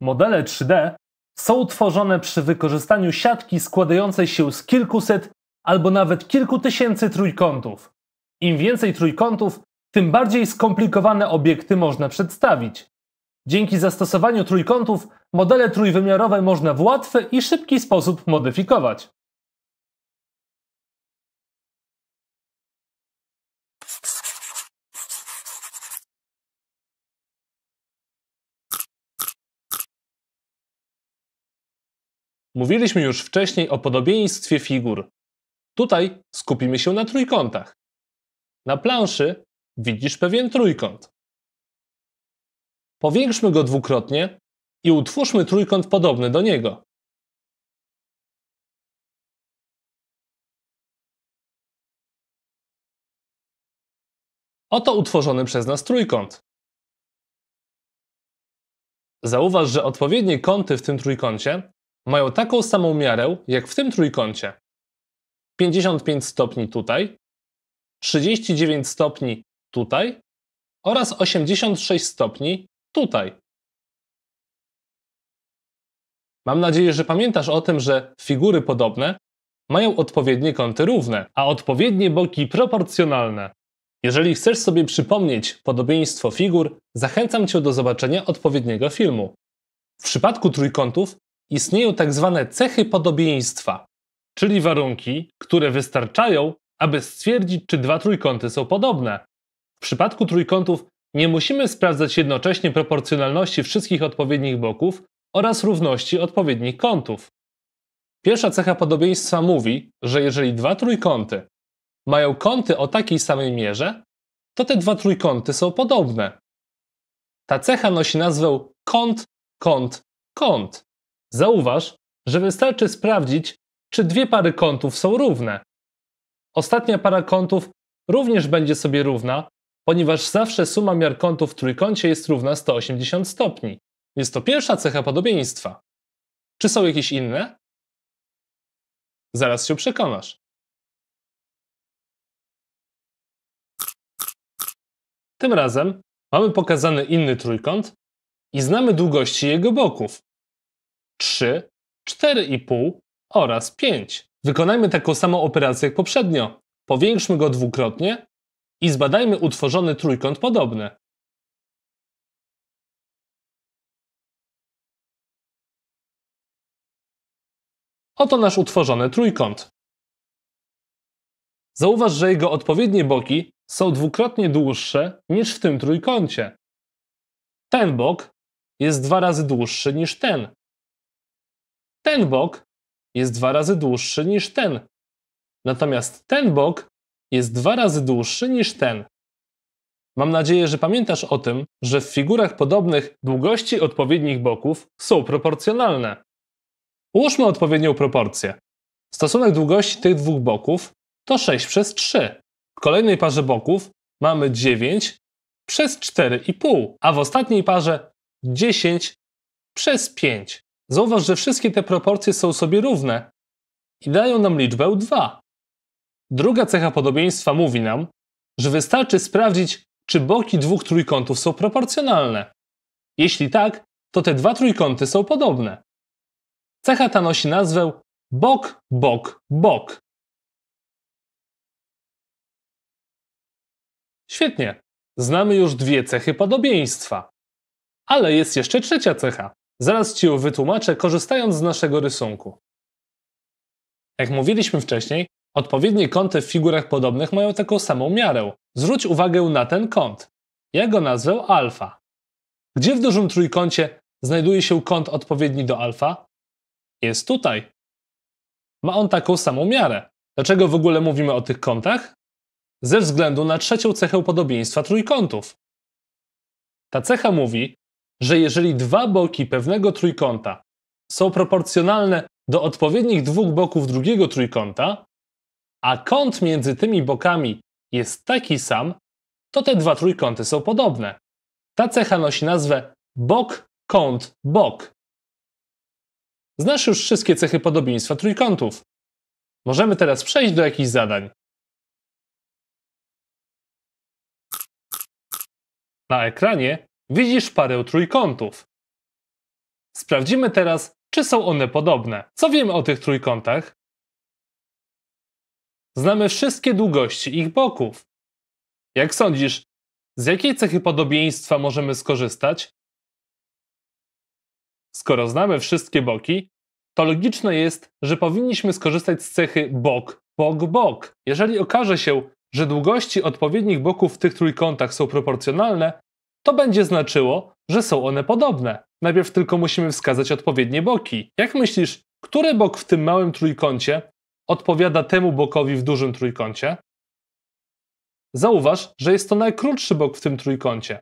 Modele 3D są tworzone przy wykorzystaniu siatki składającej się z kilkuset albo nawet kilku tysięcy trójkątów. Im więcej trójkątów, tym bardziej skomplikowane obiekty można przedstawić. Dzięki zastosowaniu trójkątów modele trójwymiarowe można w łatwy i szybki sposób modyfikować. Mówiliśmy już wcześniej o podobieństwie figur. Tutaj skupimy się na trójkątach. Na planszy widzisz pewien trójkąt. Powiększmy go dwukrotnie i utwórzmy trójkąt podobny do niego. Oto utworzony przez nas trójkąt. Zauważ, że odpowiednie kąty w tym trójkącie mają taką samą miarę jak w tym trójkącie. 55 stopni tutaj, 39 stopni tutaj oraz 86 stopni tutaj. Mam nadzieję, że pamiętasz o tym, że figury podobne mają odpowiednie kąty równe, a odpowiednie boki proporcjonalne. Jeżeli chcesz sobie przypomnieć podobieństwo figur, zachęcam Cię do zobaczenia odpowiedniego filmu. W przypadku trójkątów istnieją tak zwane cechy podobieństwa, czyli warunki, które wystarczają, aby stwierdzić, czy dwa trójkąty są podobne. W przypadku trójkątów nie musimy sprawdzać jednocześnie proporcjonalności wszystkich odpowiednich boków oraz równości odpowiednich kątów. Pierwsza cecha podobieństwa mówi, że jeżeli dwa trójkąty mają kąty o takiej samej mierze, to te dwa trójkąty są podobne. Ta cecha nosi nazwę kąt, kąt, kąt. Zauważ, że wystarczy sprawdzić, czy dwie pary kątów są równe. Ostatnia para kątów również będzie sobie równa, ponieważ zawsze suma miar kątów w trójkącie jest równa 180 stopni. Jest to pierwsza cecha podobieństwa. Czy są jakieś inne? Zaraz się przekonasz. Tym razem mamy pokazany inny trójkąt i znamy długości jego boków. 3, 4,5 oraz 5. Wykonajmy taką samą operację jak poprzednio. Powiększmy go dwukrotnie i zbadajmy utworzony trójkąt podobny. Oto nasz utworzony trójkąt. Zauważ, że jego odpowiednie boki są dwukrotnie dłuższe niż w tym trójkącie. Ten bok jest dwa razy dłuższy niż ten, ten bok jest dwa razy dłuższy niż ten. Natomiast ten bok jest dwa razy dłuższy niż ten. Mam nadzieję, że pamiętasz o tym, że w figurach podobnych długości odpowiednich boków są proporcjonalne. Ułóżmy odpowiednią proporcję. Stosunek długości tych dwóch boków to 6 przez 3. W kolejnej parze boków mamy 9 przez 4,5, a w ostatniej parze 10 przez 5. Zauważ, że wszystkie te proporcje są sobie równe i dają nam liczbę 2. Druga cecha podobieństwa mówi nam, że wystarczy sprawdzić, czy boki dwóch trójkątów są proporcjonalne. Jeśli tak, to te dwa trójkąty są podobne. Cecha ta nosi nazwę bok, bok, bok. Świetnie, znamy już dwie cechy podobieństwa. Ale jest jeszcze trzecia cecha. Zaraz Ci ją wytłumaczę, korzystając z naszego rysunku. Jak mówiliśmy wcześniej, odpowiednie kąty w figurach podobnych mają taką samą miarę. Zwróć uwagę na ten kąt. Ja go nazwę alfa. Gdzie w dużym trójkącie znajduje się kąt odpowiedni do alfa? Jest tutaj. Ma on taką samą miarę. Dlaczego w ogóle mówimy o tych kątach? Ze względu na trzecią cechę podobieństwa trójkątów. Ta cecha mówi, że jeżeli dwa boki pewnego trójkąta są proporcjonalne do odpowiednich dwóch boków drugiego trójkąta, a kąt między tymi bokami jest taki sam, to te dwa trójkąty są podobne. Ta cecha nosi nazwę bok, kąt, bok. Znasz już wszystkie cechy podobieństwa trójkątów. Możemy teraz przejść do jakichś zadań. Na ekranie widzisz parę trójkątów. Sprawdzimy teraz, czy są one podobne. Co wiemy o tych trójkątach? Znamy wszystkie długości ich boków. Jak sądzisz, z jakiej cechy podobieństwa możemy skorzystać? Skoro znamy wszystkie boki, to logiczne jest, że powinniśmy skorzystać z cechy bok, bok, bok. Jeżeli okaże się, że długości odpowiednich boków w tych trójkątach są proporcjonalne, to będzie znaczyło, że są one podobne. Najpierw tylko musimy wskazać odpowiednie boki. Jak myślisz, który bok w tym małym trójkącie odpowiada temu bokowi w dużym trójkącie? Zauważ, że jest to najkrótszy bok w tym trójkącie.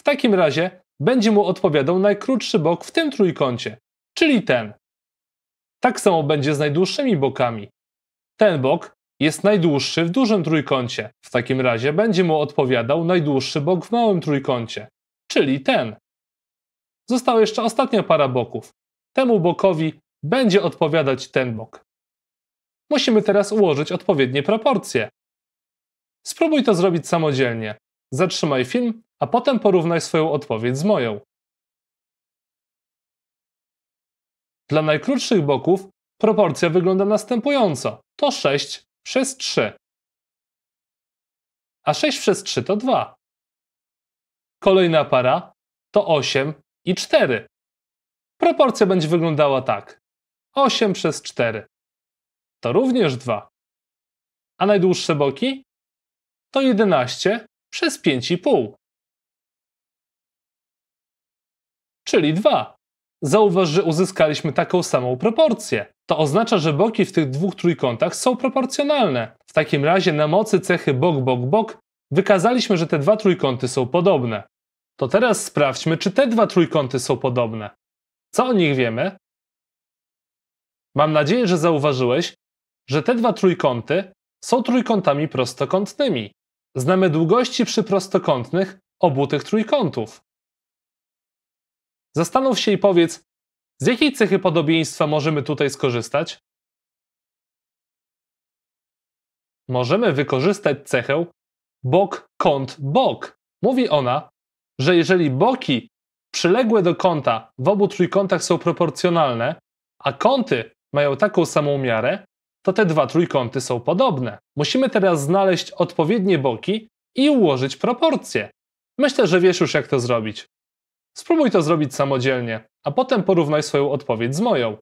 W takim razie będzie mu odpowiadał najkrótszy bok w tym trójkącie, czyli ten. Tak samo będzie z najdłuższymi bokami. Ten bok jest najdłuższy w dużym trójkącie. W takim razie będzie mu odpowiadał najdłuższy bok w małym trójkącie, czyli ten. Została jeszcze ostatnia para boków. Temu bokowi będzie odpowiadać ten bok. Musimy teraz ułożyć odpowiednie proporcje. Spróbuj to zrobić samodzielnie. Zatrzymaj film, a potem porównaj swoją odpowiedź z moją. Dla najkrótszych boków proporcja wygląda następująco. To 6 przez 3. A 6 przez 3 to 2. Kolejna para to 8 i 4. Proporcja będzie wyglądała tak. 8 przez 4 to również 2. A najdłuższe boki to 11 przez 5,5. Czyli 2. Zauważ, że uzyskaliśmy taką samą proporcję to oznacza, że boki w tych dwóch trójkątach są proporcjonalne. W takim razie na mocy cechy bok, bok, bok wykazaliśmy, że te dwa trójkąty są podobne. To teraz sprawdźmy, czy te dwa trójkąty są podobne. Co o nich wiemy? Mam nadzieję, że zauważyłeś, że te dwa trójkąty są trójkątami prostokątnymi. Znamy długości przyprostokątnych obu tych trójkątów. Zastanów się i powiedz, z jakiej cechy podobieństwa możemy tutaj skorzystać? Możemy wykorzystać cechę bok, kąt, bok. Mówi ona, że jeżeli boki przyległe do kąta w obu trójkątach są proporcjonalne, a kąty mają taką samą miarę, to te dwa trójkąty są podobne. Musimy teraz znaleźć odpowiednie boki i ułożyć proporcje. Myślę, że wiesz już jak to zrobić. Spróbuj to zrobić samodzielnie a potem porównaj swoją odpowiedź z moją.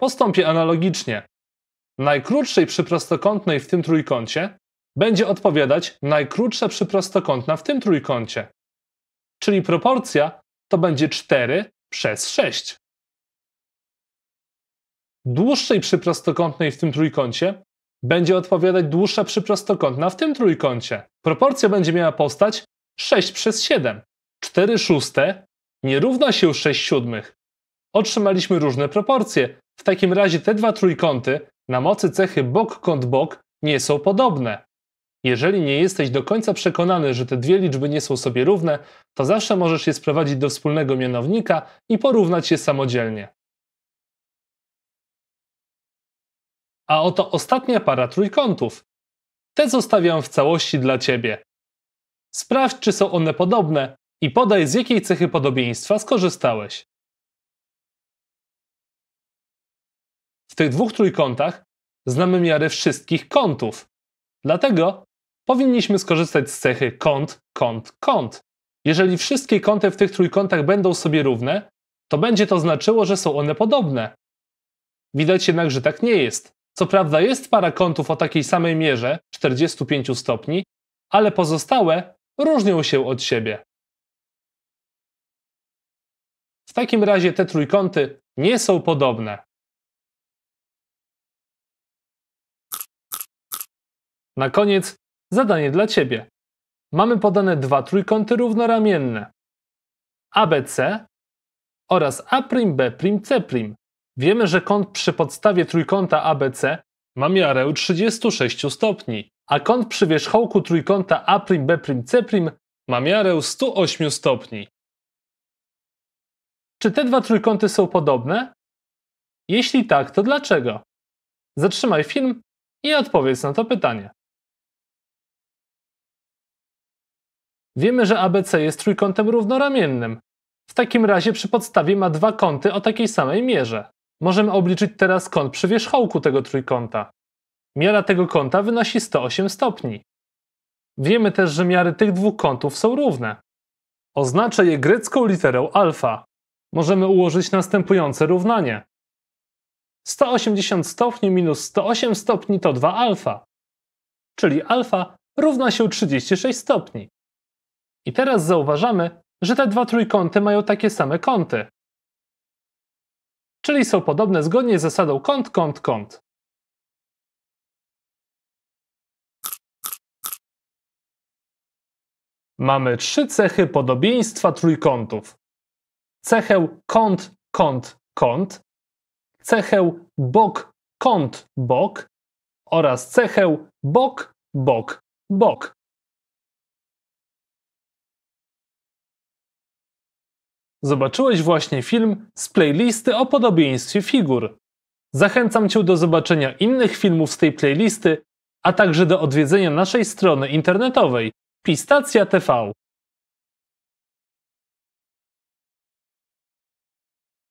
Postąpię analogicznie. Najkrótszej przyprostokątnej w tym trójkącie będzie odpowiadać najkrótsza przyprostokątna w tym trójkącie. Czyli proporcja to będzie 4 przez 6. Dłuższej przyprostokątnej w tym trójkącie będzie odpowiadać dłuższa przyprostokątna w tym trójkącie. Proporcja będzie miała postać 6 przez 7. 4 szóste nie równa się 6 siódmych. Otrzymaliśmy różne proporcje. W takim razie te dwa trójkąty na mocy cechy bok kąt bok nie są podobne. Jeżeli nie jesteś do końca przekonany, że te dwie liczby nie są sobie równe, to zawsze możesz je sprowadzić do wspólnego mianownika i porównać je samodzielnie. A oto ostatnia para trójkątów. Te zostawiam w całości dla Ciebie. Sprawdź, czy są one podobne i podaj z jakiej cechy podobieństwa skorzystałeś. W tych dwóch trójkątach znamy miary wszystkich kątów. Dlatego powinniśmy skorzystać z cechy kąt, kąt, kąt. Jeżeli wszystkie kąty w tych trójkątach będą sobie równe, to będzie to znaczyło, że są one podobne. Widać jednak, że tak nie jest. Co prawda jest para kątów o takiej samej mierze, 45 stopni, ale pozostałe różnią się od siebie. W takim razie te trójkąty nie są podobne. Na koniec zadanie dla Ciebie. Mamy podane dwa trójkąty równoramienne ABC oraz A'B'C'. Wiemy, że kąt przy podstawie trójkąta ABC ma miarę 36 stopni, a kąt przy wierzchołku trójkąta A'B'C' ma miarę 108 stopni. Czy te dwa trójkąty są podobne? Jeśli tak, to dlaczego? Zatrzymaj film i odpowiedz na to pytanie. Wiemy, że ABC jest trójkątem równoramiennym. W takim razie przy podstawie ma dwa kąty o takiej samej mierze. Możemy obliczyć teraz kąt przy wierzchołku tego trójkąta. Miara tego kąta wynosi 108 stopni. Wiemy też, że miary tych dwóch kątów są równe. Oznaczę je grecką literą alfa możemy ułożyć następujące równanie. 180 stopni minus 108 stopni to 2 alfa, czyli alfa równa się 36 stopni. I teraz zauważamy, że te dwa trójkąty mają takie same kąty. Czyli są podobne zgodnie z zasadą kąt, kąt, kąt. Mamy trzy cechy podobieństwa trójkątów cechę kąt, kąt, kąt, cechę bok, kąt, bok oraz cechę bok, bok, bok. Zobaczyłeś właśnie film z playlisty o podobieństwie figur. Zachęcam Cię do zobaczenia innych filmów z tej playlisty, a także do odwiedzenia naszej strony internetowej pistacja.tv.